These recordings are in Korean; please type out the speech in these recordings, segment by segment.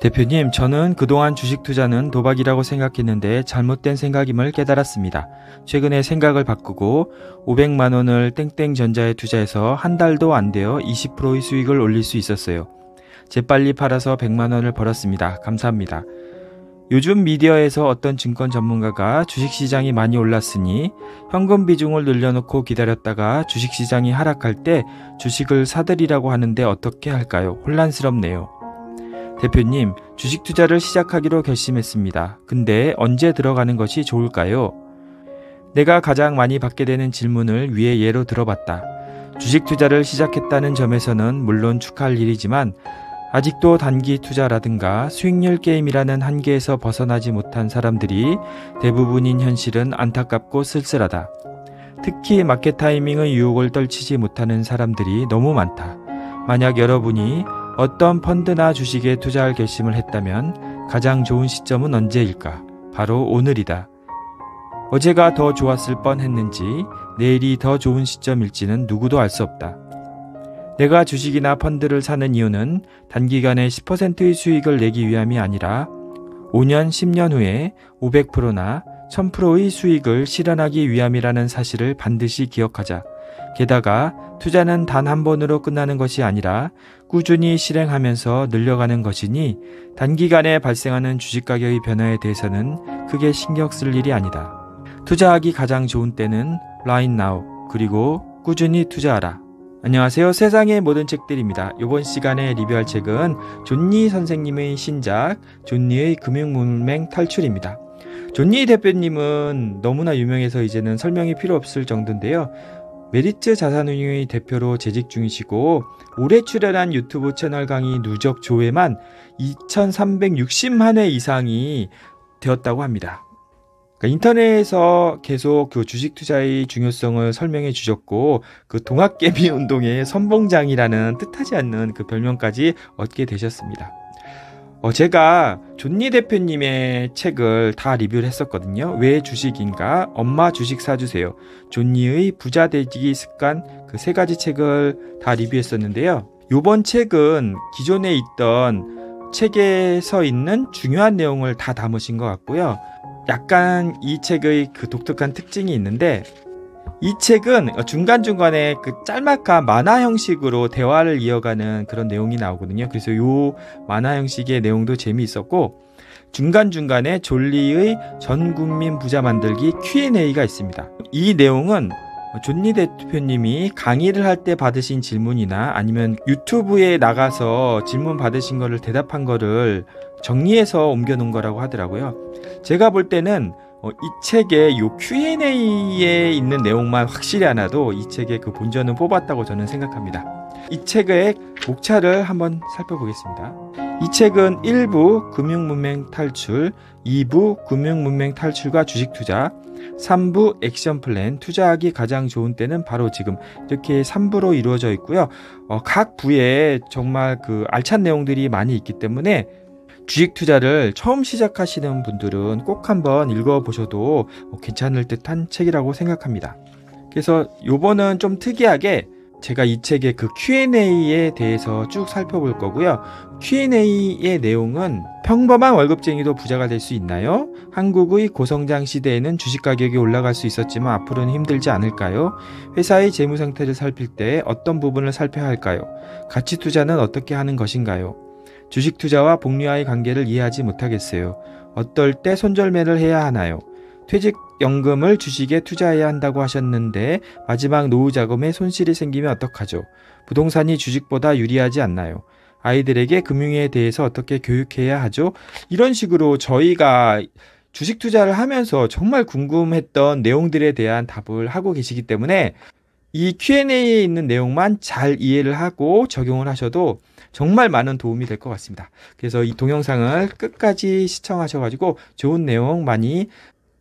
대표님, 저는 그동안 주식 투자는 도박이라고 생각했는데 잘못된 생각임을 깨달았습니다. 최근에 생각을 바꾸고 500만 원을 땡땡전자에 투자해서 한 달도 안 되어 20%의 수익을 올릴 수 있었어요. 재빨리 팔아서 100만 원을 벌었습니다. 감사합니다. 요즘 미디어에서 어떤 증권 전문가가 주식시장이 많이 올랐으니 현금 비중을 늘려놓고 기다렸다가 주식시장이 하락할 때 주식을 사들이라고 하는데 어떻게 할까요? 혼란스럽네요. 대표님, 주식 투자를 시작하기로 결심했습니다. 근데 언제 들어가는 것이 좋을까요? 내가 가장 많이 받게 되는 질문을 위에 예로 들어봤다. 주식 투자를 시작했다는 점에서는 물론 축하할 일이지만 아직도 단기 투자라든가 수익률 게임이라는 한계에서 벗어나지 못한 사람들이 대부분인 현실은 안타깝고 쓸쓸하다. 특히 마켓 타이밍의 유혹을 떨치지 못하는 사람들이 너무 많다. 만약 여러분이 어떤 펀드나 주식에 투자할 결심을 했다면 가장 좋은 시점은 언제일까? 바로 오늘이다. 어제가 더 좋았을 뻔 했는지 내일이 더 좋은 시점일지는 누구도 알 수 없다. 내가 주식이나 펀드를 사는 이유는 단기간에 10%의 수익을 내기 위함이 아니라 5년, 10년 후에 500%나 1000%의 수익을 실현하기 위함이라는 사실을 반드시 기억하자. 게다가 투자는 단 한 번으로 끝나는 것이 아니라 꾸준히 실행하면서 늘려가는 것이니 단기간에 발생하는 주식가격의 변화에 대해서는 크게 신경 쓸 일이 아니다. 투자하기 가장 좋은 때는 라인 나우 그리고 꾸준히 투자하라. 안녕하세요. 세상의 모든 책들입니다. 이번 시간에 리뷰할 책은 존니 선생님의 신작 존니의 금융문맹 탈출입니다. 존니 대표님은 너무나 유명해서 이제는 설명이 필요 없을 정도인데요. 메리츠 자산운용의 대표로 재직 중이시고 올해 출연한 유튜브 채널 강의 누적 조회만 2,360만 회 이상이 되었다고 합니다. 그니까 인터넷에서 계속 그 주식 투자의 중요성을 설명해 주셨고 그 동학개미 운동의 선봉장이라는 뜻하지 않는 그 별명까지 얻게 되셨습니다. 어, 제가 존니 대표님의 책을 다 리뷰를 했었거든요. 왜 주식인가? 엄마 주식 사주세요. 존니의 부자 되기 습관 그 세 가지 책을 다 리뷰했었는데요. 요번 책은 기존에 있던 책에서 있는 중요한 내용을 다 담으신 것 같고요. 약간 이 책의 그 독특한 특징이 있는데 이 책은 중간중간에 그 짤막한 만화 형식으로 대화를 이어가는 그런 내용이 나오거든요. 그래서 요 만화 형식의 내용도 재미있었고 중간중간에 존리의전 국민 부자 만들기 Q&A가 있습니다. 이 내용은 존리 대표님이 강의를 할 때 받으신 질문이나 아니면 유튜브에 나가서 질문 받으신 거를 대답한 거를 정리해서 옮겨놓은 거라고 하더라고요. 제가 볼 때는 어, 이 책의 요 Q&A에 있는 내용만 확실히 하나도 이 책의 그 본전은 뽑았다고 저는 생각합니다. 이 책의 목차를 한번 살펴보겠습니다. 이 책은 1부 금융문맹 탈출, 2부 금융문맹 탈출과 주식 투자, 3부 액션 플랜 투자하기 가장 좋은 때는 바로 지금 이렇게 3부로 이루어져 있고요. 어, 각 부에 정말 그 알찬 내용들이 많이 있기 때문에 주식 투자를 처음 시작하시는 분들은 꼭 한번 읽어보셔도 뭐 괜찮을 듯한 책이라고 생각합니다. 그래서 요번은 좀 특이하게 제가 이 책의 그 Q&A에 대해서 쭉 살펴볼 거고요. Q&A의 내용은 평범한 월급쟁이도 부자가 될 수 있나요? 한국의 고성장 시대에는 주식 가격이 올라갈 수 있었지만 앞으로는 힘들지 않을까요? 회사의 재무 상태를 살필 때 어떤 부분을 살펴야 할까요? 가치 투자는 어떻게 하는 것인가요? 주식 투자와 복리와의 관계를 이해하지 못하겠어요. 어떨 때 손절매를 해야 하나요? 퇴직연금을 주식에 투자해야 한다고 하셨는데 마지막 노후 자금에 손실이 생기면 어떡하죠? 부동산이 주식보다 유리하지 않나요? 아이들에게 금융에 대해서 어떻게 교육해야 하죠? 이런 식으로 저희가 주식 투자를 하면서 정말 궁금했던 내용들에 대한 답을 하고 계시기 때문에 이 Q&A에 있는 내용만 잘 이해를 하고 적용을 하셔도 정말 많은 도움이 될 것 같습니다. 그래서 이 동영상을 끝까지 시청하셔가지고 좋은 내용 많이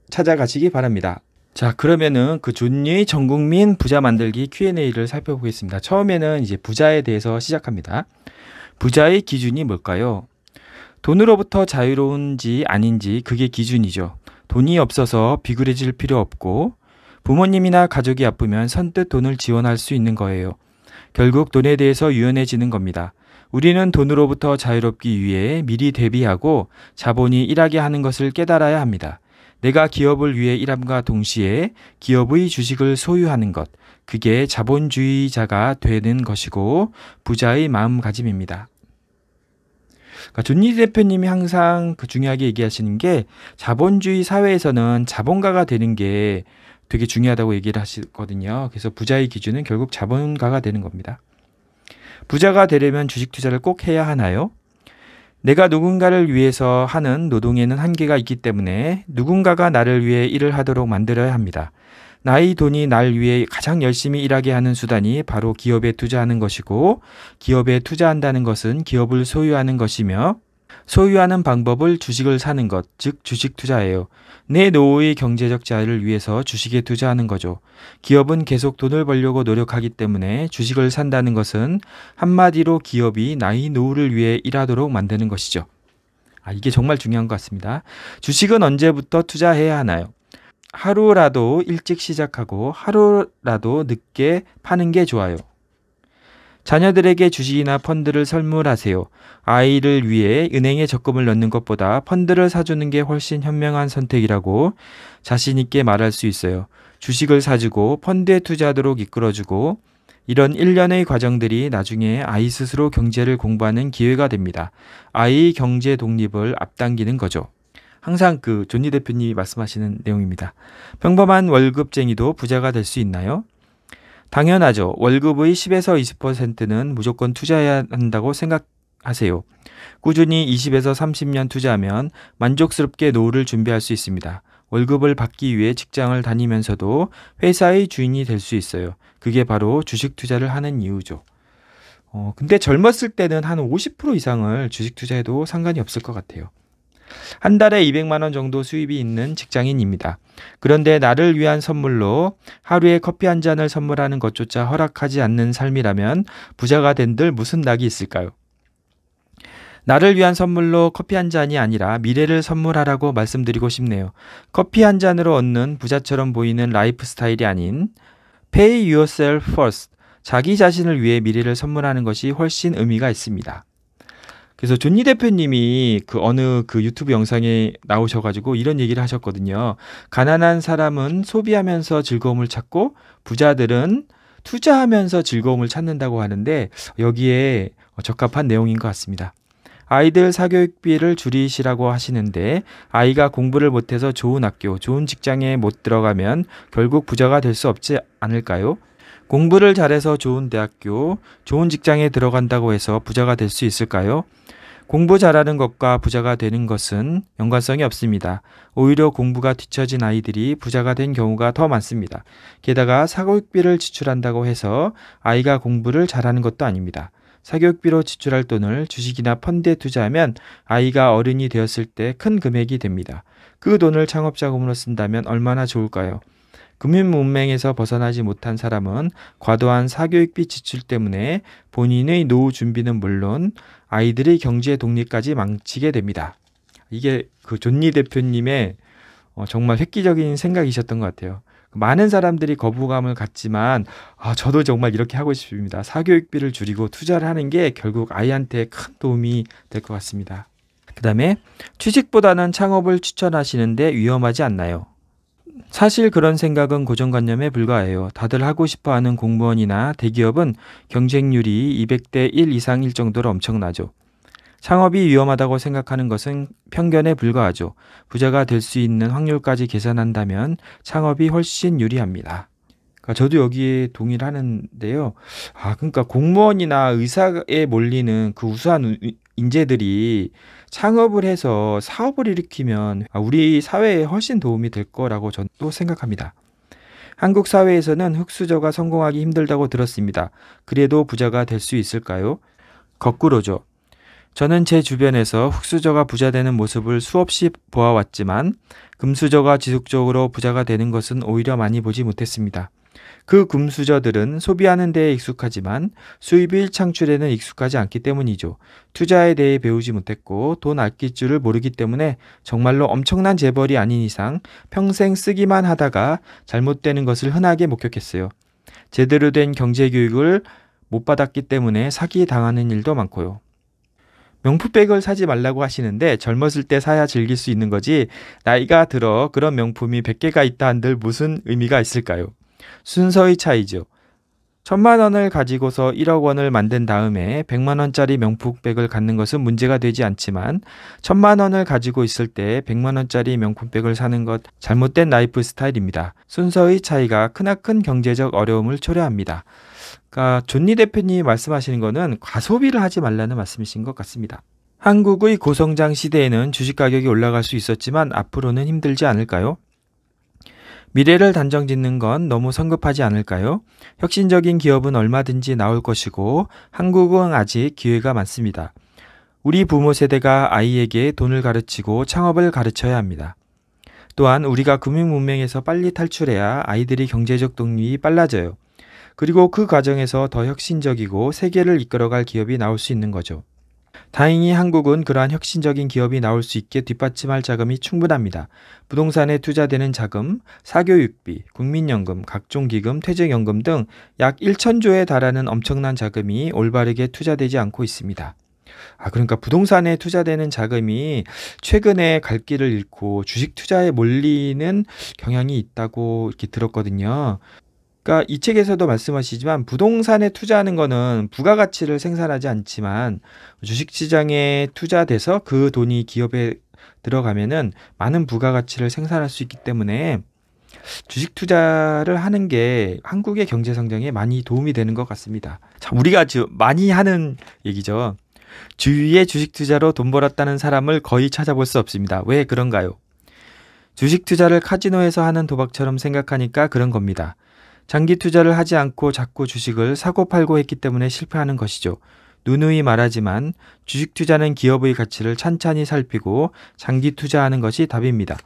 찾아가시기 바랍니다. 자 그러면은 그 준리 전국민 부자 만들기 Q&A를 살펴보겠습니다. 처음에는 이제 부자에 대해서 시작합니다. 부자의 기준이 뭘까요? 돈으로부터 자유로운지 아닌지 그게 기준이죠. 돈이 없어서 비굴해질 필요 없고 부모님이나 가족이 아프면 선뜻 돈을 지원할 수 있는 거예요. 결국 돈에 대해서 유연해지는 겁니다. 우리는 돈으로부터 자유롭기 위해 미리 대비하고 자본이 일하게 하는 것을 깨달아야 합니다. 내가 기업을 위해 일함과 동시에 기업의 주식을 소유하는 것, 그게 자본주의자가 되는 것이고 부자의 마음가짐입니다. 그러니까 존니 대표님이 항상 그 중요하게 얘기하시는 게 자본주의 사회에서는 자본가가 되는 게 되게 중요하다고 얘기를 하시거든요. 그래서 부자의 기준은 결국 자본가가 되는 겁니다. 부자가 되려면 주식 투자를 꼭 해야 하나요? 내가 누군가를 위해서 하는 노동에는 한계가 있기 때문에 누군가가 나를 위해 일을 하도록 만들어야 합니다. 나의 돈이 날 위해 가장 열심히 일하게 하는 수단이 바로 기업에 투자하는 것이고 기업에 투자한다는 것은 기업을 소유하는 것이며 소유하는 방법을 주식을 사는 것, 즉 주식 투자예요. 내 노후의 경제적 자유를 위해서 주식에 투자하는 거죠. 기업은 계속 돈을 벌려고 노력하기 때문에 주식을 산다는 것은 한마디로 기업이 나의 노후를 위해 일하도록 만드는 것이죠. 아, 이게 정말 중요한 것 같습니다. 주식은 언제부터 투자해야 하나요? 하루라도 일찍 시작하고 하루라도 늦게 파는 게 좋아요. 자녀들에게 주식이나 펀드를 선물하세요 아이를 위해 은행에 적금을 넣는 것보다 펀드를 사주는 게 훨씬 현명한 선택이라고 자신있게 말할 수 있어요. 주식을 사주고 펀드에 투자하도록 이끌어주고 이런 일련의 과정들이 나중에 아이 스스로 경제를 공부하는 기회가 됩니다. 아이 경제 독립을 앞당기는 거죠. 항상 그 존니 대표님이 말씀하시는 내용입니다. 평범한 월급쟁이도 부자가 될 수 있나요? 당연하죠. 월급의 10에서 20%는 무조건 투자해야 한다고 생각하세요. 꾸준히 20에서 30년 투자하면 만족스럽게 노후를 준비할 수 있습니다. 월급을 받기 위해 직장을 다니면서도 회사의 주인이 될 수 있어요. 그게 바로 주식 투자를 하는 이유죠. 어, 근데 젊었을 때는 한 50% 이상을 주식 투자해도 상관이 없을 것 같아요. 한 달에 200만 원 정도 수입이 있는 직장인입니다. 그런데 나를 위한 선물로 하루에 커피 한 잔을 선물하는 것조차 허락하지 않는 삶이라면 부자가 된들 무슨 낙이 있을까요? 나를 위한 선물로 커피 한 잔이 아니라 미래를 선물하라고 말씀드리고 싶네요. 커피 한 잔으로 얻는 부자처럼 보이는 라이프 스타일이 아닌 pay yourself first. 자기 자신을 위해 미래를 선물하는 것이 훨씬 의미가 있습니다. 그래서 존니 대표님이 그 어느 그 유튜브 영상에 나오셔가지고 이런 얘기를 하셨거든요. 가난한 사람은 소비하면서 즐거움을 찾고 부자들은 투자하면서 즐거움을 찾는다고 하는데 여기에 적합한 내용인 것 같습니다. 아이들 사교육비를 줄이시라고 하시는데 아이가 공부를 못해서 좋은 학교, 좋은 직장에 못 들어가면 결국 부자가 될 수 없지 않을까요? 공부를 잘해서 좋은 대학교, 좋은 직장에 들어간다고 해서 부자가 될 수 있을까요? 공부 잘하는 것과 부자가 되는 것은 연관성이 없습니다. 오히려 공부가 뒤처진 아이들이 부자가 된 경우가 더 많습니다. 게다가 사교육비를 지출한다고 해서 아이가 공부를 잘하는 것도 아닙니다. 사교육비로 지출할 돈을 주식이나 펀드에 투자하면 아이가 어른이 되었을 때 큰 금액이 됩니다. 그 돈을 창업자금으로 쓴다면 얼마나 좋을까요? 금융 문맹에서 벗어나지 못한 사람은 과도한 사교육비 지출 때문에 본인의 노후 준비는 물론 아이들의 경제 독립까지 망치게 됩니다. 이게 그 존니 대표님의 어, 정말 획기적인 생각이셨던 것 같아요. 많은 사람들이 거부감을 갖지만 아, 저도 정말 이렇게 하고 싶습니다. 사교육비를 줄이고 투자를 하는 게 결국 아이한테 큰 도움이 될 것 같습니다. 그 다음에 취직보다는 창업을 추천하시는데 위험하지 않나요? 사실 그런 생각은 고정관념에 불과해요. 다들 하고 싶어 하는 공무원이나 대기업은 경쟁률이 200대 1 이상일 정도로 엄청나죠. 창업이 위험하다고 생각하는 것은 편견에 불과하죠. 부자가 될 수 있는 확률까지 계산한다면 창업이 훨씬 유리합니다. 그러니까 저도 여기에 동의를 하는데요. 아, 그러니까 공무원이나 의사에 몰리는 그 우수한 인재들이 창업을 해서 사업을 일으키면 아, 우리 사회에 훨씬 도움이 될 거라고 저는 또 생각합니다. 한국 사회에서는 흙수저가 성공하기 힘들다고 들었습니다. 그래도 부자가 될 수 있을까요? 거꾸로죠. 저는 제 주변에서 흙수저가 부자 되는 모습을 수없이 보아왔지만 금수저가 지속적으로 부자가 되는 것은 오히려 많이 보지 못했습니다. 그 금수저들은 소비하는 데에 익숙하지만 수입일 창출에는 익숙하지 않기 때문이죠. 투자에 대해 배우지 못했고 돈 아낄 줄을 모르기 때문에 정말로 엄청난 재벌이 아닌 이상 평생 쓰기만 하다가 잘못되는 것을 흔하게 목격했어요. 제대로 된 경제 교육을 못 받았기 때문에 사기 당하는 일도 많고요. 명품백을 사지 말라고 하시는데 젊었을 때 사야 즐길 수 있는 거지 나이가 들어 그런 명품이 100개가 있다 한들 무슨 의미가 있을까요? 순서의 차이죠. 천만 원을 가지고서 1억 원을 만든 다음에 100만 원짜리 명품백을 갖는 것은 문제가 되지 않지만 천만 원을 가지고 있을 때 100만 원짜리 명품백을 사는 것 잘못된 라이프 스타일입니다. 순서의 차이가 크나큰 경제적 어려움을 초래합니다. 그러니까 존니 대표님이 말씀하시는 것은 과소비를 하지 말라는 말씀이신 것 같습니다. 한국의 고성장 시대에는 주식 가격이 올라갈 수 있었지만 앞으로는 힘들지 않을까요? 미래를 단정 짓는 건 너무 성급하지 않을까요? 혁신적인 기업은 얼마든지 나올 것이고 한국은 아직 기회가 많습니다. 우리 부모 세대가 아이에게 돈을 가르치고 창업을 가르쳐야 합니다. 또한 우리가 금융 문명에서 빨리 탈출해야 아이들이 경제적 독립이 빨라져요. 그리고 그 과정에서 더 혁신적이고 세계를 이끌어갈 기업이 나올 수 있는 거죠. 다행히 한국은 그러한 혁신적인 기업이 나올 수 있게 뒷받침할 자금이 충분합니다. 부동산에 투자되는 자금, 사교육비, 국민연금, 각종 기금, 퇴직연금 등 약 1천조에 달하는 엄청난 자금이 올바르게 투자되지 않고 있습니다. 아, 그러니까 부동산에 투자되는 자금이 최근에 갈 길을 잃고 주식 투자에 몰리는 경향이 있다고 이렇게 들었거든요. 그러니까 이 책에서도 말씀하시지만 부동산에 투자하는 거는 부가가치를 생산하지 않지만 주식시장에 투자돼서 그 돈이 기업에 들어가면은 많은 부가가치를 생산할 수 있기 때문에 주식 투자를 하는 게 한국의 경제 성장에 많이 도움이 되는 것 같습니다. 참 우리가 많이 하는 얘기죠. 주위에 주식 투자로 돈 벌었다는 사람을 거의 찾아볼 수 없습니다. 왜 그런가요? 주식 투자를 카지노에서 하는 도박처럼 생각하니까 그런 겁니다. 장기 투자를 하지 않고 자꾸 주식을 사고 팔고 했기 때문에 실패하는 것이죠. 누누이 말하지만 주식 투자는 기업의 가치를 찬찬히 살피고 장기 투자하는 것이 답입니다.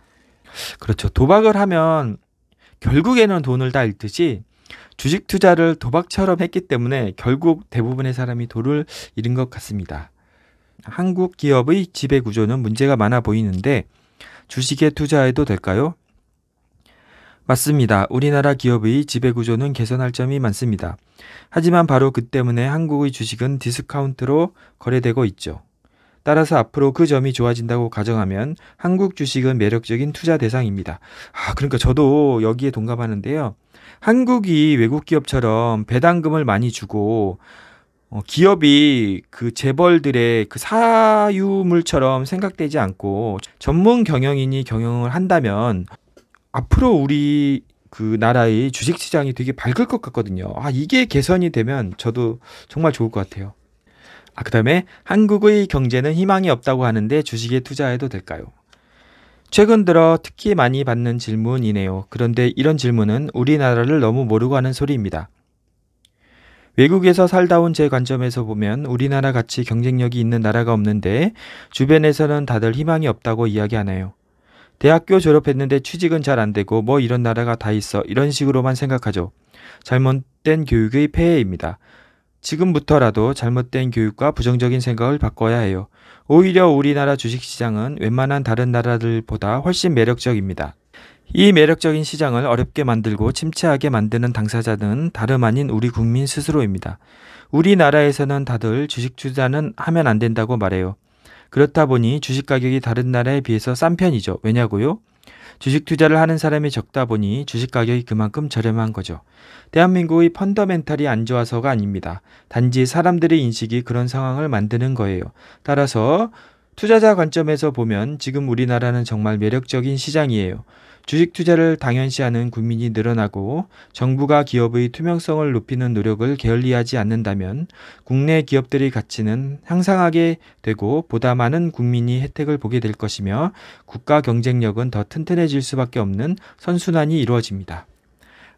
그렇죠. 도박을 하면 결국에는 돈을 다 잃듯이 주식 투자를 도박처럼 했기 때문에 결국 대부분의 사람이 돈을 잃은 것 같습니다. 한국 기업의 지배 구조는 문제가 많아 보이는데 주식에 투자해도 될까요? 맞습니다. 우리나라 기업의 지배구조는 개선할 점이 많습니다. 하지만 바로 그 때문에 한국의 주식은 디스카운트로 거래되고 있죠. 따라서 앞으로 그 점이 좋아진다고 가정하면 한국 주식은 매력적인 투자 대상입니다. 아, 그러니까 저도 여기에 동감하는데요. 한국이 외국 기업처럼 배당금을 많이 주고 어, 기업이 그 재벌들의 그 사유물처럼 생각되지 않고 전문 경영인이 경영을 한다면 앞으로 우리 그 나라의 주식 시장이 되게 밝을 것 같거든요. 아, 이게 개선이 되면 저도 정말 좋을 것 같아요. 아, 그다음에 한국의 경제는 희망이 없다고 하는데 주식에 투자해도 될까요? 최근 들어 특히 많이 받는 질문이네요. 그런데 이런 질문은 우리나라를 너무 모르고 하는 소리입니다. 외국에서 살다 온 제 관점에서 보면 우리나라 같이 경쟁력이 있는 나라가 없는데 주변에서는 다들 희망이 없다고 이야기하네요. 대학교 졸업했는데 취직은 잘 안 되고 뭐 이런 나라가 다 있어 이런 식으로만 생각하죠. 잘못된 교육의 폐해입니다. 지금부터라도 잘못된 교육과 부정적인 생각을 바꿔야 해요. 오히려 우리나라 주식시장은 웬만한 다른 나라들보다 훨씬 매력적입니다. 이 매력적인 시장을 어렵게 만들고 침체하게 만드는 당사자는 다름 아닌 우리 국민 스스로입니다. 우리나라에서는 다들 주식 투자는 하면 안 된다고 말해요. 그렇다 보니 주식 가격이 다른 나라에 비해서 싼 편이죠. 왜냐고요? 주식 투자를 하는 사람이 적다 보니 주식 가격이 그만큼 저렴한 거죠. 대한민국의 펀더멘탈이 안 좋아서가 아닙니다. 단지 사람들의 인식이 그런 상황을 만드는 거예요. 따라서 투자자 관점에서 보면 지금 우리나라는 정말 매력적인 시장이에요. 주식 투자를 당연시하는 국민이 늘어나고 정부가 기업의 투명성을 높이는 노력을 게을리하지 않는다면 국내 기업들의 가치는 향상하게 되고 보다 많은 국민이 혜택을 보게 될 것이며 국가 경쟁력은 더 튼튼해질 수밖에 없는 선순환이 이루어집니다.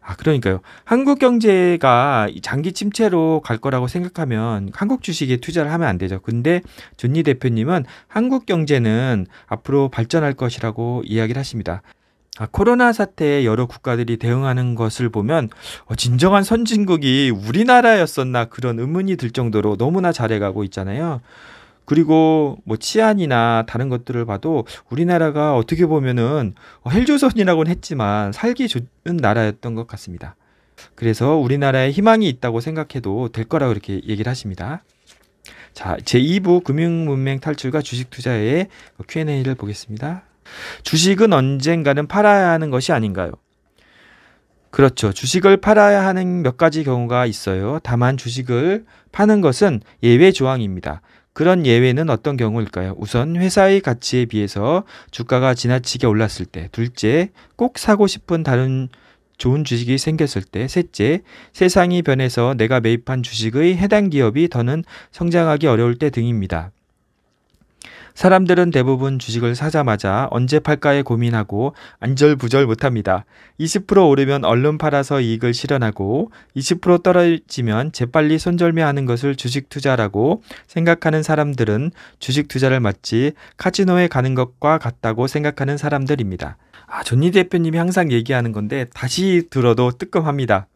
아, 그러니까요. 한국 경제가 장기 침체로 갈 거라고 생각하면 한국 주식에 투자를 하면 안 되죠. 근데 존니 대표님은 한국 경제는 앞으로 발전할 것이라고 이야기를 하십니다. 아, 코로나 사태에 여러 국가들이 대응하는 것을 보면 어, 진정한 선진국이 우리나라였었나 그런 의문이 들 정도로 너무나 잘해가고 있잖아요. 그리고 뭐 치안이나 다른 것들을 봐도 우리나라가 어떻게 보면은 헬조선이라고는 했지만 살기 좋은 나라였던 것 같습니다. 그래서 우리나라에 희망이 있다고 생각해도 될 거라고 이렇게 얘기를 하십니다. 자, 제2부 금융문맹 탈출과 주식투자의 어, Q&A를 보겠습니다. 주식은 언젠가는 팔아야 하는 것이 아닌가요? 그렇죠. 주식을 팔아야 하는 몇 가지 경우가 있어요. 다만 주식을 파는 것은 예외 조항입니다. 그런 예외는 어떤 경우일까요? 우선 회사의 가치에 비해서 주가가 지나치게 올랐을 때, 둘째, 꼭 사고 싶은 다른 좋은 주식이 생겼을 때, 셋째, 세상이 변해서 내가 매입한 주식의 해당 기업이 더는 성장하기 어려울 때 등입니다. 사람들은 대부분 주식을 사자마자 언제 팔까에 고민하고 안절부절 못합니다. 20% 오르면 얼른 팔아서 이익을 실현하고 20% 떨어지면 재빨리 손절매하는 것을 주식 투자라고 생각하는 사람들은 주식 투자를 마치 카지노에 가는 것과 같다고 생각하는 사람들입니다. 아, 존니 대표님이 항상 얘기하는 건데 다시 들어도 뜨끔합니다.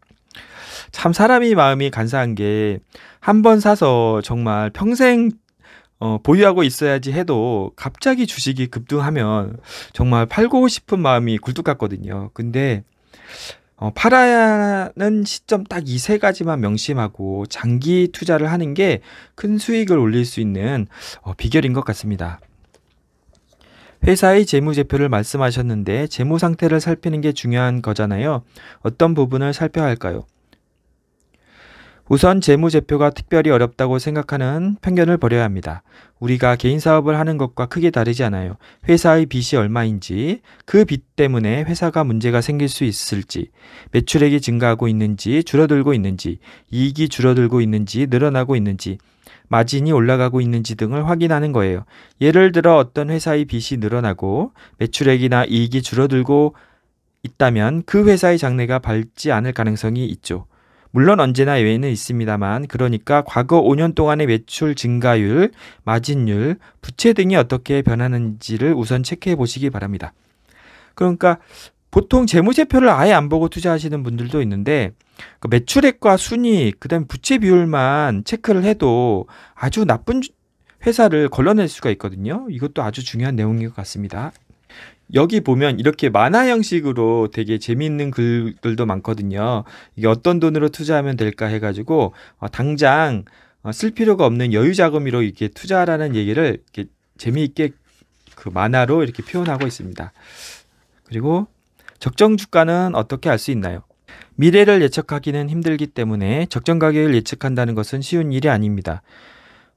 참 사람이 마음이 간사한 게 한 번 사서 정말 평생 어, 보유하고 있어야지 해도 갑자기 주식이 급등하면 정말 팔고 싶은 마음이 굴뚝 같거든요. 근데 어, 팔아야 하는 시점 딱 이 세 가지만 명심하고 장기 투자를 하는 게 큰 수익을 올릴 수 있는 어, 비결인 것 같습니다. 회사의 재무제표를 말씀하셨는데 재무 상태를 살피는 게 중요한 거잖아요. 어떤 부분을 살펴야 할까요? 우선 재무제표가 특별히 어렵다고 생각하는 편견을 버려야 합니다. 우리가 개인 사업을 하는 것과 크게 다르지 않아요. 회사의 빚이 얼마인지, 그 빚 때문에 회사가 문제가 생길 수 있을지, 매출액이 증가하고 있는지, 줄어들고 있는지, 이익이 줄어들고 있는지, 늘어나고 있는지, 마진이 올라가고 있는지 등을 확인하는 거예요. 예를 들어 어떤 회사의 빚이 늘어나고 매출액이나 이익이 줄어들고 있다면 그 회사의 장래가 밝지 않을 가능성이 있죠. 물론 언제나 예외는 있습니다만 그러니까 과거 5년 동안의 매출 증가율, 마진율, 부채 등이 어떻게 변하는지를 우선 체크해 보시기 바랍니다. 그러니까 보통 재무제표를 아예 안 보고 투자하시는 분들도 있는데 그 매출액과 순위, 그다음 부채 비율만 체크를 해도 아주 나쁜 회사를 걸러낼 수가 있거든요. 이것도 아주 중요한 내용인 것 같습니다. 여기 보면 이렇게 만화 형식으로 되게 재미있는 글들도 많거든요. 이게 어떤 돈으로 투자하면 될까 해가지고 어, 당장 어, 쓸 필요가 없는 여유 자금으로 이렇게 투자라는 하 얘기를 이렇게 재미있게 그 만화로 이렇게 표현하고 있습니다. 그리고 적정 주가는 어떻게 알 수 있나요? 미래를 예측하기는 힘들기 때문에 적정 가격을 예측한다는 것은 쉬운 일이 아닙니다.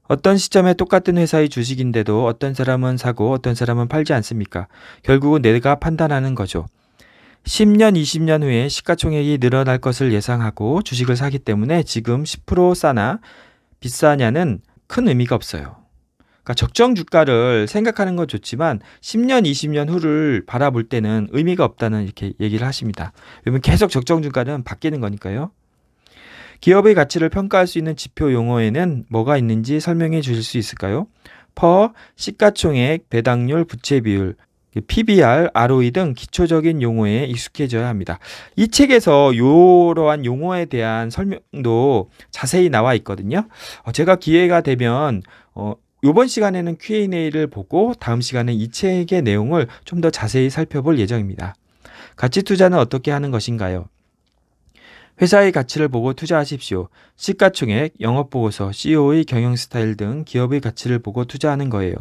어떤 시점에 똑같은 회사의 주식인데도 어떤 사람은 사고 어떤 사람은 팔지 않습니까? 결국은 내가 판단하는 거죠. 10년, 20년 후에 시가총액이 늘어날 것을 예상하고 주식을 사기 때문에 지금 10% 싸나 비싸냐는 큰 의미가 없어요. 그러니까 적정 주가를 생각하는 건 좋지만 10년, 20년 후를 바라볼 때는 의미가 없다는 이렇게 얘기를 하십니다. 왜냐면 계속 적정 주가는 바뀌는 거니까요. 기업의 가치를 평가할 수 있는 지표 용어에는 뭐가 있는지 설명해 주실 수 있을까요? 퍼, 시가총액, 배당률, 부채 비율, PBR, ROE 등 기초적인 용어에 익숙해져야 합니다. 이 책에서 이러한 용어에 대한 설명도 자세히 나와 있거든요. 어, 제가 기회가 되면 어, 이번 시간에는 Q&A를 보고 다음 시간에 이 책의 내용을 좀 더 자세히 살펴볼 예정입니다. 가치 투자는 어떻게 하는 것인가요? 회사의 가치를 보고 투자하십시오. 시가총액, 영업보고서, CEO의 경영 스타일 등 기업의 가치를 보고 투자하는 거예요.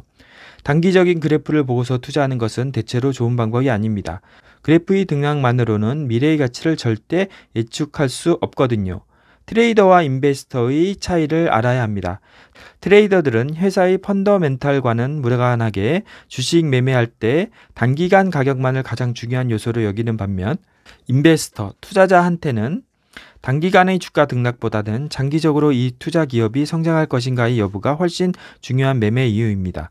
단기적인 그래프를 보고서 투자하는 것은 대체로 좋은 방법이 아닙니다. 그래프의 등락만으로는 미래의 가치를 절대 예측할 수 없거든요. 트레이더와 인베스터의 차이를 알아야 합니다. 트레이더들은 회사의 펀더멘탈과는 무관하게 주식 매매할 때 단기간 가격만을 가장 중요한 요소로 여기는 반면 인베스터, 투자자한테는 단기간의 주가 등락보다는 장기적으로 이 투자 기업이 성장할 것인가의 여부가 훨씬 중요한 매매 이유입니다.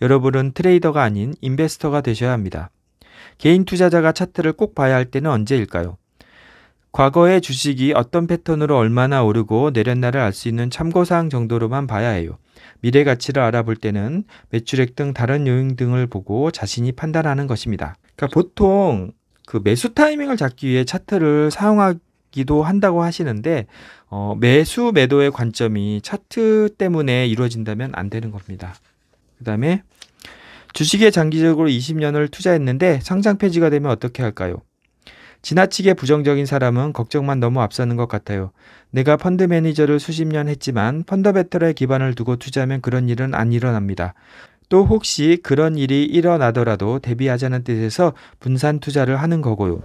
여러분은 트레이더가 아닌 인베스터가 되셔야 합니다. 개인 투자자가 차트를 꼭 봐야 할 때는 언제일까요? 과거의 주식이 어떤 패턴으로 얼마나 오르고 내렸나를 알 수 있는 참고사항 정도로만 봐야 해요. 미래 가치를 알아볼 때는 매출액 등 다른 요인 등을 보고 자신이 판단하는 것입니다. 그러니까 보통 그 매수 타이밍을 잡기 위해 차트를 사용하, 기 기도 한다고 하시는데 어, 매수 매도의 관점이 차트 때문에 이루어진다면 안 되는 겁니다. 그다음에 주식에 장기적으로 20년을 투자했는데 상장 폐지가 되면 어떻게 할까요? 지나치게 부정적인 사람은 걱정만 너무 앞서는 것 같아요. 내가 펀드 매니저를 수십 년 했지만 펀더베터의 기반을 두고 투자하면 그런 일은 안 일어납니다. 또 혹시 그런 일이 일어나더라도 대비하자는 뜻에서 분산 투자를 하는 거고요.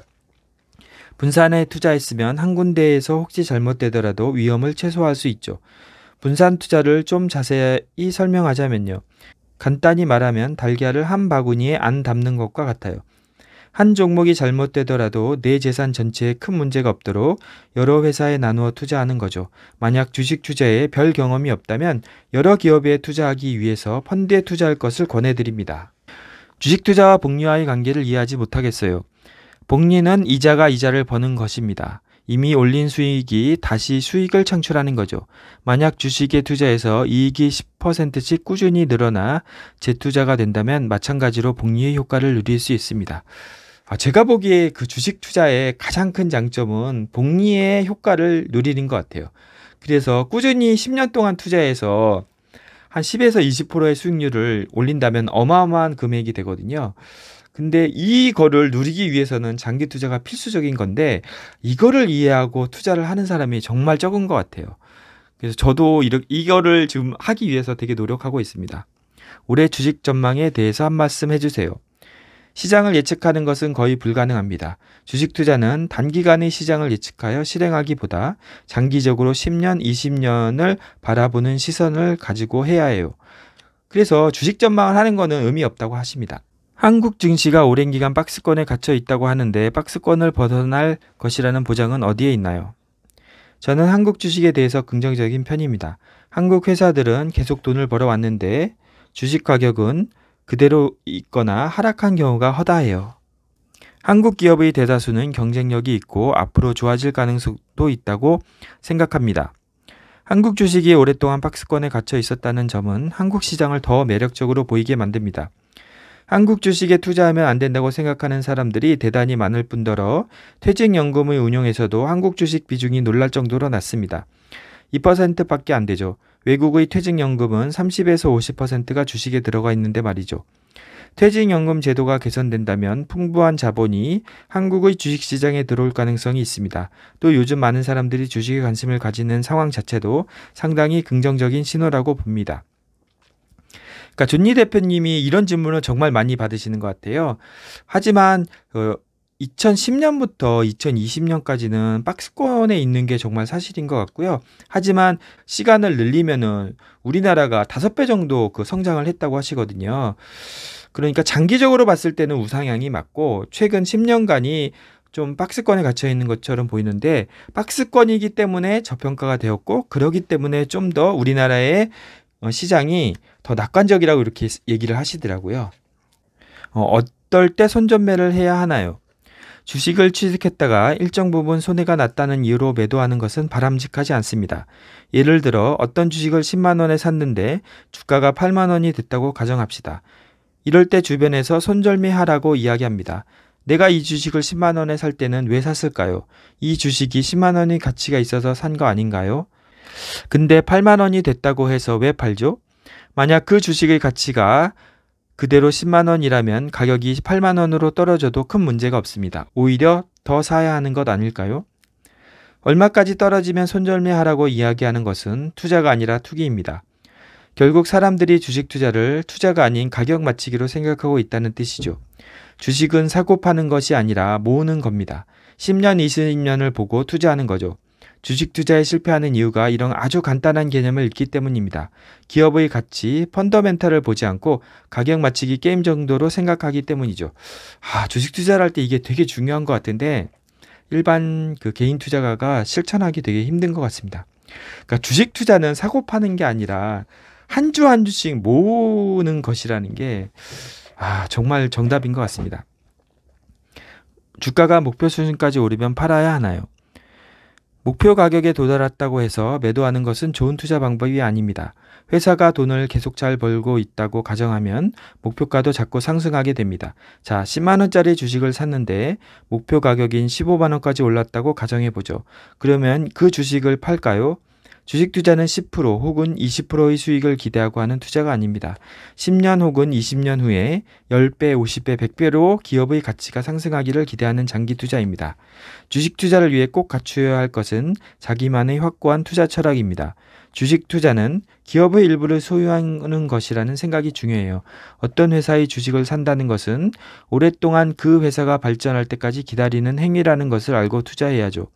분산에 투자했으면 한 군데에서 혹시 잘못되더라도 위험을 최소화할 수 있죠. 분산 투자를 좀 자세히 설명하자면요. 간단히 말하면 달걀을 한 바구니에 안 담는 것과 같아요. 한 종목이 잘못되더라도 내 재산 전체에 큰 문제가 없도록 여러 회사에 나누어 투자하는 거죠. 만약 주식 투자에 별 경험이 없다면 여러 기업에 투자하기 위해서 펀드에 투자할 것을 권해드립니다. 주식 투자와 복리와의 관계를 이해하지 못하겠어요. 복리는 이자가 이자를 버는 것입니다. 이미 올린 수익이 다시 수익을 창출하는 거죠. 만약 주식에 투자해서 이익이 10%씩 꾸준히 늘어나 재투자가 된다면 마찬가지로 복리의 효과를 누릴 수 있습니다. 아, 제가 보기에 그 주식 투자의 가장 큰 장점은 복리의 효과를 누리는 것 같아요. 그래서 꾸준히 10년 동안 투자해서 한 10에서 20%의 수익률을 올린다면 어마어마한 금액이 되거든요. 근데 이거를 누리기 위해서는 장기 투자가 필수적인 건데 이거를 이해하고 투자를 하는 사람이 정말 적은 것 같아요. 그래서 저도 이렇 이거를 지금 하기 위해서 되게 노력하고 있습니다. 올해 주식 전망에 대해서 한 말씀 해주세요. 시장을 예측하는 것은 거의 불가능합니다. 주식 투자는 단기간의 시장을 예측하여 실행하기보다 장기적으로 10년, 20년을 바라보는 시선을 가지고 해야 해요. 그래서 주식 전망을 하는 것은 의미 없다고 하십니다. 한국 증시가 오랜 기간 박스권에 갇혀 있다고 하는데 박스권을 벗어날 것이라는 보장은 어디에 있나요? 저는 한국 주식에 대해서 긍정적인 편입니다. 한국 회사들은 계속 돈을 벌어왔는데 주식 가격은 그대로 있거나 하락한 경우가 허다해요. 한국 기업의 대다수는 경쟁력이 있고 앞으로 좋아질 가능성도 있다고 생각합니다. 한국 주식이 오랫동안 박스권에 갇혀 있었다는 점은 한국 시장을 더 매력적으로 보이게 만듭니다. 한국 주식에 투자하면 안 된다고 생각하는 사람들이 대단히 많을 뿐더러 퇴직연금의 운용에서도 한국 주식 비중이 놀랄 정도로 낮습니다. 2%밖에 안 되죠. 외국의 퇴직연금은 30에서 50%가 주식에 들어가 있는데 말이죠. 퇴직연금 제도가 개선된다면 풍부한 자본이 한국의 주식시장에 들어올 가능성이 있습니다. 또 요즘 많은 사람들이 주식에 관심을 가지는 상황 자체도 상당히 긍정적인 신호라고 봅니다. 그러니까 준리 대표님이 이런 질문을 정말 많이 받으시는 것 같아요. 하지만 어, 그 2010년부터 2020년까지는 박스권에 있는 게 정말 사실인 것 같고요. 하지만 시간을 늘리면은 우리나라가 다섯 배 정도 그 성장을 했다고 하시거든요. 그러니까 장기적으로 봤을 때는 우상향이 맞고 최근 10년간이 좀 박스권에 갇혀 있는 것처럼 보이는데 박스권이기 때문에 저평가가 되었고 그러기 때문에 좀 더 우리나라의 어, 시장이 더 낙관적이라고 이렇게 얘기를 하시더라고요. 어, 떨때 손전매를 해야 하나요? 주식을 취득했다가 일정 부분 손해가 났다는 이유로 매도하는 것은 바람직하지 않습니다. 예를 들어 어떤 주식을 10만 원에 샀는데 주가가 8만 원이 됐다고 가정합시다. 이럴 때 주변에서 손절매하라고 이야기합니다. 내가 이 주식을 10만 원에 살 때는 왜 샀을까요? 이 주식이 10만 원의 가치가 있어서 산 거 아닌가요? 근데 8만 원이 됐다고 해서 왜 팔죠? 만약 그 주식의 가치가 그대로 10만 원이라면 가격이 8만 원으로 떨어져도 큰 문제가 없습니다. 오히려 더 사야 하는 것 아닐까요? 얼마까지 떨어지면 손절매하라고 이야기하는 것은 투자가 아니라 투기입니다. 결국 사람들이 주식 투자를 투자가 아닌 가격 맞추기로 생각하고 있다는 뜻이죠. 주식은 사고 파는 것이 아니라 모으는 겁니다. 10년, 20년을 보고 투자하는 거죠. 주식 투자에 실패하는 이유가 이런 아주 간단한 개념을 읽기 때문입니다. 기업의 가치, 펀더멘탈을 보지 않고 가격 맞추기 게임 정도로 생각하기 때문이죠. 아, 주식 투자를 할 때 이게 되게 중요한 것 같은데 일반 그 개인 투자가가 실천하기 되게 힘든 것 같습니다. 그러니까 주식 투자는 사고 파는 게 아니라 한 주한 한 주씩 모으는 것이라는 게 아, 정말 정답인 것 같습니다. 주가가 목표 수준까지 오르면 팔아야 하나요? 목표 가격에 도달했다고 해서 매도하는 것은 좋은 투자 방법이 아닙니다. 회사가 돈을 계속 잘 벌고 있다고 가정하면 목표가도 자꾸 상승하게 됩니다. 자, 10만원짜리 주식을 샀는데 목표 가격인 15만원까지 올랐다고 가정해보죠. 그러면 그 주식을 팔까요? 주식 투자는 10% 혹은 20%의 수익을 기대하고 하는 투자가 아닙니다. 10년 혹은 20년 후에 10배, 50배, 100배로 기업의 가치가 상승하기를 기대하는 장기 투자입니다. 주식 투자를 위해 꼭 갖추어야 할 것은 자기만의 확고한 투자 철학입니다. 주식 투자는 기업의 일부를 소유하는 것이라는 생각이 중요해요. 어떤 회사의 주식을 산다는 것은 오랫동안 그 회사가 발전할 때까지 기다리는 행위라는 것을 알고 투자해야죠.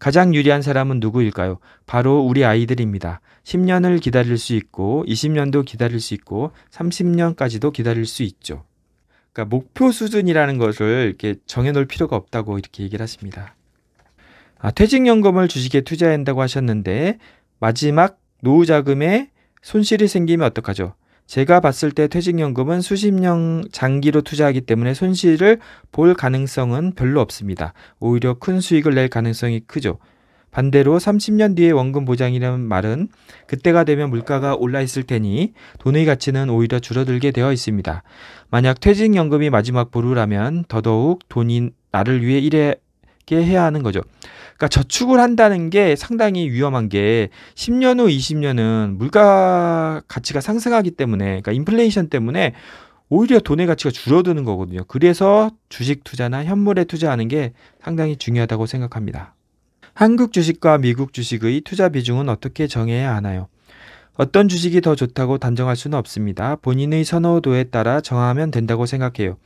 가장 유리한 사람은 누구일까요? 바로 우리 아이들입니다. 10년을 기다릴 수 있고 20년도 기다릴 수 있고 30년까지도 기다릴 수 있죠. 그러니까 목표 수준이라는 것을 이렇게 정해 놓을 필요가 없다고 이렇게 얘기를 하십니다. 아, 퇴직연금을 주식에 투자한다고 하셨는데 마지막 노후 자금에 손실이 생기면 어떡하죠? 제가 봤을 때 퇴직연금은 수십 년 장기로 투자하기 때문에 손실을 볼 가능성은 별로 없습니다. 오히려 큰 수익을 낼 가능성이 크죠. 반대로 30년 뒤에 원금 보장이라는 말은 그때가 되면 물가가 올라 있을 테니 돈의 가치는 오히려 줄어들게 되어 있습니다. 만약 퇴직연금이 마지막 보루라면 더더욱 돈이 나를 위해 일해 있게 해야 하는 거죠. 그러니까 저축을 한다는 게 상당히 위험한 게 10년 후 20년은 물가 가치가 상승하기 때문에 그러니까 인플레이션 때문에 오히려 돈의 가치가 줄어드는 거거든요. 그래서 주식 투자나 현물에 투자하는 게 상당히 중요하다고 생각합니다. 한국 주식과 미국 주식의 투자 비중은 어떻게 정해야 하나요? 어떤 주식이 더 좋다고 단정할 수는 없습니다. 본인의 선호도에 따라 정하면 된다고 생각해요.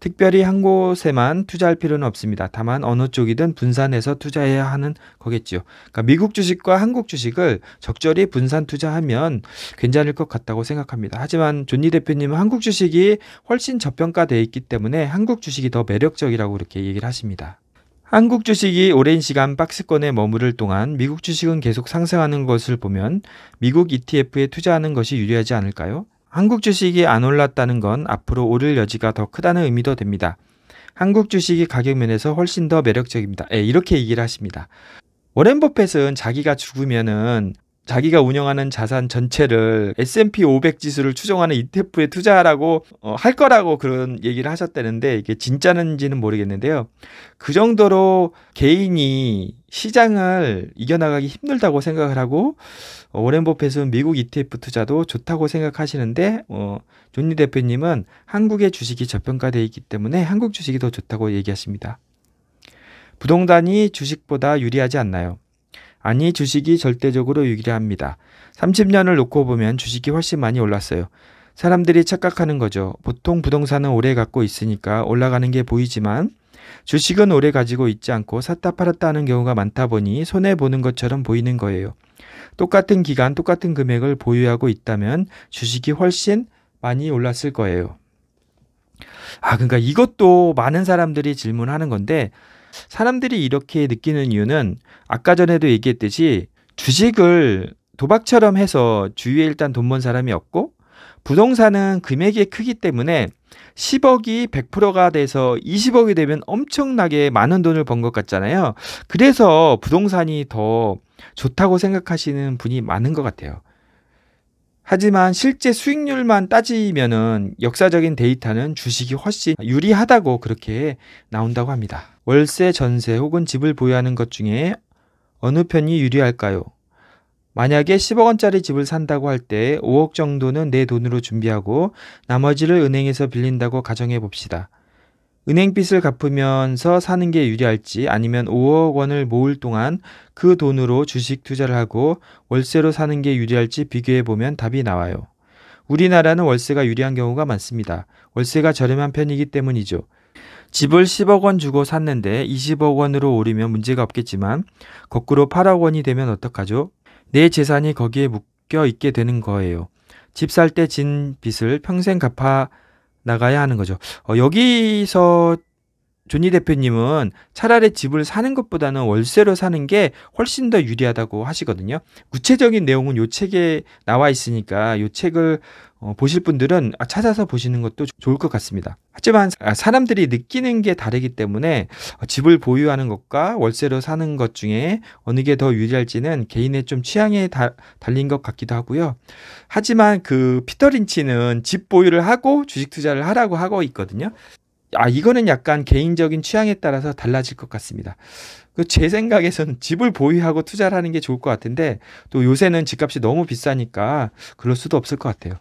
특별히 한 곳에만 투자할 필요는 없습니다. 다만 어느 쪽이든 분산해서 투자해야 하는 거겠죠 그러니까 미국 주식과 한국 주식을 적절히 분산 투자하면 괜찮을 것 같다고 생각합니다. 하지만 존니 대표님은 한국 주식이 훨씬 저평가되어 있기 때문에 한국 주식이 더 매력적이라고 이렇게 얘기를 하십니다. 한국 주식이 오랜 시간 박스권에 머무를 동안 미국 주식은 계속 상승하는 것을 보면 미국 ETF에 투자하는 것이 유리하지 않을까요? 한국 주식이 안 올랐다는 건 앞으로 오를 여지가 더 크다는 의미도 됩니다. 한국 주식이 가격 면에서 훨씬 더 매력적입니다. 예, 이렇게 얘기를 하십니다. 워렌 버펫은 자기가 죽으면은 자기가 운영하는 자산 전체를 S&P 500 지수를 추종하는 ETF에 투자하라고 어, 할 거라고 그런 얘기를 하셨다는데 이게 진짜는지는 모르겠는데요. 그 정도로 개인이 시장을 이겨나가기 힘들다고 생각을 하고 어, 오렌 버핏은 미국 ETF 투자도 좋다고 생각하시는데 어, 존니 대표님은 한국의 주식이 저평가되어 있기 때문에 한국 주식이 더 좋다고 얘기하십니다. 부동산이 주식보다 유리하지 않나요? 아니 주식이 절대적으로 유리합니다. 30년을 놓고 보면 주식이 훨씬 많이 올랐어요. 사람들이 착각하는 거죠. 보통 부동산은 오래 갖고 있으니까 올라가는 게 보이지만 주식은 오래 가지고 있지 않고 샀다 팔았다 하는 경우가 많다 보니 손해 보는 것처럼 보이는 거예요. 똑같은 기간 똑같은 금액을 보유하고 있다면 주식이 훨씬 많이 올랐을 거예요. 아, 그러니까 이것도 많은 사람들이 질문하는 건데 사람들이 이렇게 느끼는 이유는 아까 전에도 얘기했듯이 주식을 도박처럼 해서 주위에 일단 돈 번 사람이 없고 부동산은 금액이 크기 때문에 10억이 100%가 돼서 20억이 되면 엄청나게 많은 돈을 번 것 같잖아요. 그래서 부동산이 더 좋다고 생각하시는 분이 많은 것 같아요. 하지만 실제 수익률만 따지면은 역사적인 데이터는 주식이 훨씬 유리하다고 그렇게 나온다고 합니다. 월세, 전세 혹은 집을 보유하는 것 중에 어느 편이 유리할까요? 만약에 10억 원짜리 집을 산다고 할 때 5억 정도는 내 돈으로 준비하고 나머지를 은행에서 빌린다고 가정해 봅시다. 은행 빚을 갚으면서 사는 게 유리할지 아니면 5억 원을 모을 동안 그 돈으로 주식 투자를 하고 월세로 사는 게 유리할지 비교해 보면 답이 나와요. 우리나라는 월세가 유리한 경우가 많습니다. 월세가 저렴한 편이기 때문이죠. 집을 10억 원 주고 샀는데 20억 원으로 오르면 문제가 없겠지만 거꾸로 8억 원이 되면 어떡하죠? 내 재산이 거기에 묶여 있게 되는 거예요. 집 살 때 진 빚을 평생 갚아 나가야 하는 거죠. 어, 여기서 존니 대표님은 차라리 집을 사는 것보다는 월세로 사는 게 훨씬 더 유리하다고 하시거든요. 구체적인 내용은 요 책에 나와 있으니까 요 책을 어, 보실 분들은 아, 찾아서 보시는 것도 좋을 것 같습니다. 하지만 아, 사람들이 느끼는 게 다르기 때문에 어, 집을 보유하는 것과 월세로 사는 것 중에 어느 게 더 유리할지는 개인의 좀 취향에 다, 달린 것 같기도 하고요. 하지만 그 피터 린치는 집 보유를 하고 주식 투자를 하라고 하고 있거든요. 아 이거는 약간 개인적인 취향에 따라서 달라질 것 같습니다. 그제 생각에선 집을 보유하고 투자를 하는 게 좋을 것 같은데 또 요새는 집값이 너무 비싸니까 그럴 수도 없을 것 같아요.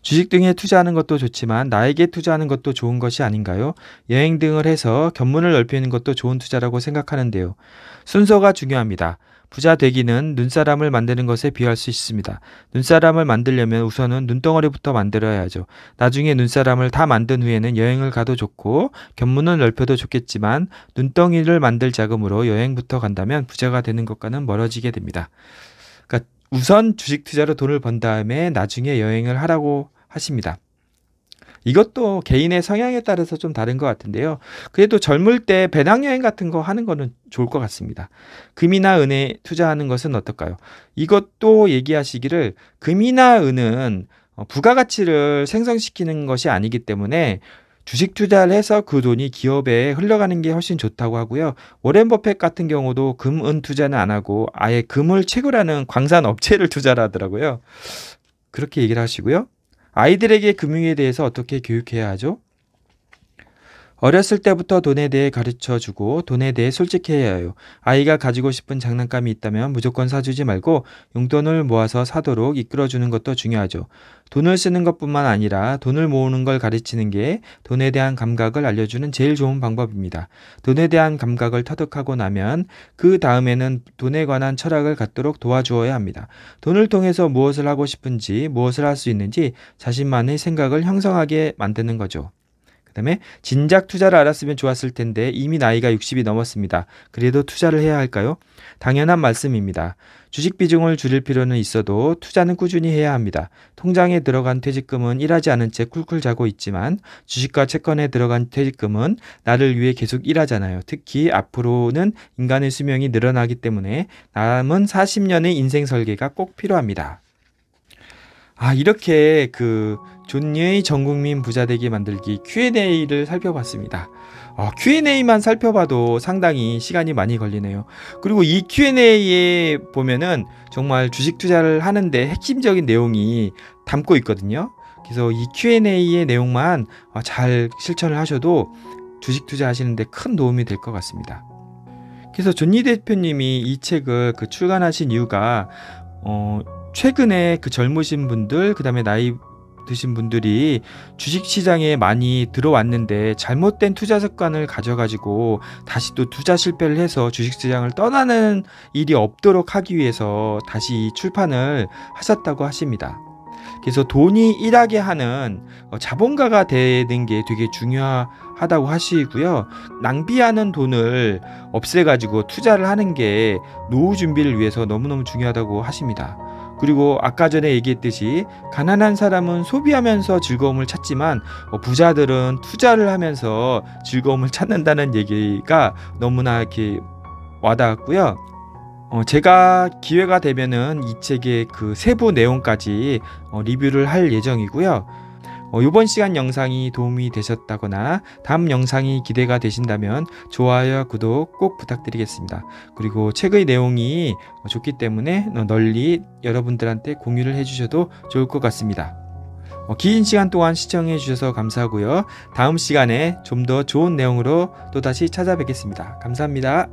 주식 등에 투자하는 것도 좋지만 나에게 투자하는 것도 좋은 것이 아닌가요? 여행 등을 해서 견문을 넓히는 것도 좋은 투자라고 생각하는데요. 순서가 중요합니다. 부자 되기는 눈사람을 만드는 것에 비할 수 있습니다. 눈사람을 만들려면 우선은 눈덩어리부터 만들어야 하죠. 나중에 눈사람을 다 만든 후에는 여행을 가도 좋고 견문은 넓혀도 좋겠지만 눈덩이를 만들 자금으로 여행부터 간다면 부자가 되는 것과는 멀어지게 됩니다. 그러니까 우선 주식 투자로 돈을 번 다음에 나중에 여행을 하라고 하십니다. 이것도 개인의 성향에 따라서 좀 다른 것 같은데요. 그래도 젊을 때 배낭여행 같은 거 하는 거는 좋을 것 같습니다. 금이나 은에 투자하는 것은 어떨까요? 이것도 얘기하시기를 금이나 은은 어, 부가가치를 생성시키는 것이 아니기 때문에 주식 투자를 해서 그 돈이 기업에 흘러가는 게 훨씬 좋다고 하고요. 워렌 버핏 같은 경우도 금, 은 투자는 안 하고 아예 금을 채굴하는 광산 업체를 투자를 하더라고요. 그렇게 얘기를 하시고요. 아이들에게 금융에 대해서 어떻게 교육해야 하죠? 어렸을 때부터 돈에 대해 가르쳐 주고 돈에 대해 솔직해야 해요. 아이가 가지고 싶은 장난감이 있다면 무조건 사주지 말고 용돈을 모아서 사도록 이끌어 주는 것도 중요하죠. 돈을 쓰는 것뿐만 아니라 돈을 모으는 걸 가르치는 게 돈에 대한 감각을 알려주는 제일 좋은 방법입니다. 돈에 대한 감각을 터득하고 나면 그 다음에는 돈에 관한 철학을 갖도록 도와주어야 합니다. 돈을 통해서 무엇을 하고 싶은지 무엇을 할 수 있는지 자신만의 생각을 형성하게 만드는 거죠. 그다음에 진작 투자를 알았으면 좋았을 텐데 이미 나이가 60이 넘었습니다. 그래도 투자를 해야 할까요? 당연한 말씀입니다. 주식 비중을 줄일 필요는 있어도 투자는 꾸준히 해야 합니다. 통장에 들어간 퇴직금은 일하지 않은 채 쿨쿨 자고 있지만 주식과 채권에 들어간 퇴직금은 나를 위해 계속 일하잖아요. 특히 앞으로는 인간의 수명이 늘어나기 때문에 남은 40년의 인생 설계가 꼭 필요합니다. 아, 이렇게 그 존예의 전국민 부자되기 만들기 Q&A를 살펴봤습니다. 아, Q&A만 살펴봐도 상당히 시간이 많이 걸리네요. 그리고 이 Q&A에 보면은 정말 주식 투자를 하는데 핵심적인 내용이 담고 있거든요. 그래서 이 Q&A의 내용만 어, 잘 실천을 하셔도 주식 투자하시는데 큰 도움이 될 것 같습니다. 그래서 존니 대표님이 이 책을 그 출간하신 이유가 어, 최근에 그 젊으신 분들 그다음에 나이 드신 분들이 주식시장에 많이 들어왔는데 잘못된 투자 습관을 가져가지고 다시 또 투자 실패를 해서 주식시장을 떠나는 일이 없도록 하기 위해서 다시 출판을 하셨다고 하십니다. 그래서 돈이 일하게 하는 어, 자본가가 되는 게 되게 중요하다고 하시고요. 낭비하는 돈을 없애가지고 투자를 하는 게 노후 준비를 위해서 너무너무 중요하다고 하십니다. 그리고 아까 전에 얘기했듯이 가난한 사람은 소비하면서 즐거움을 찾지만 어, 부자들은 투자를 하면서 즐거움을 찾는다는 얘기가 너무나 이렇게 와닿았고요. 어, 제가 기회가 되면은 이 책의 그 세부 내용까지 어, 리뷰를 할 예정이고요. 이번 어, 시간 영상이 도움이 되셨다거나 다음 영상이 기대가 되신다면 좋아요와 구독 꼭 부탁드리겠습니다. 그리고 책의 내용이 좋기 때문에 널리 여러분들한테 공유를 해주셔도 좋을 것 같습니다. 어, 긴 시간 동안 시청해 주셔서 감사하고요. 다음 시간에 좀 더 좋은 내용으로 또다시 찾아뵙겠습니다. 감사합니다.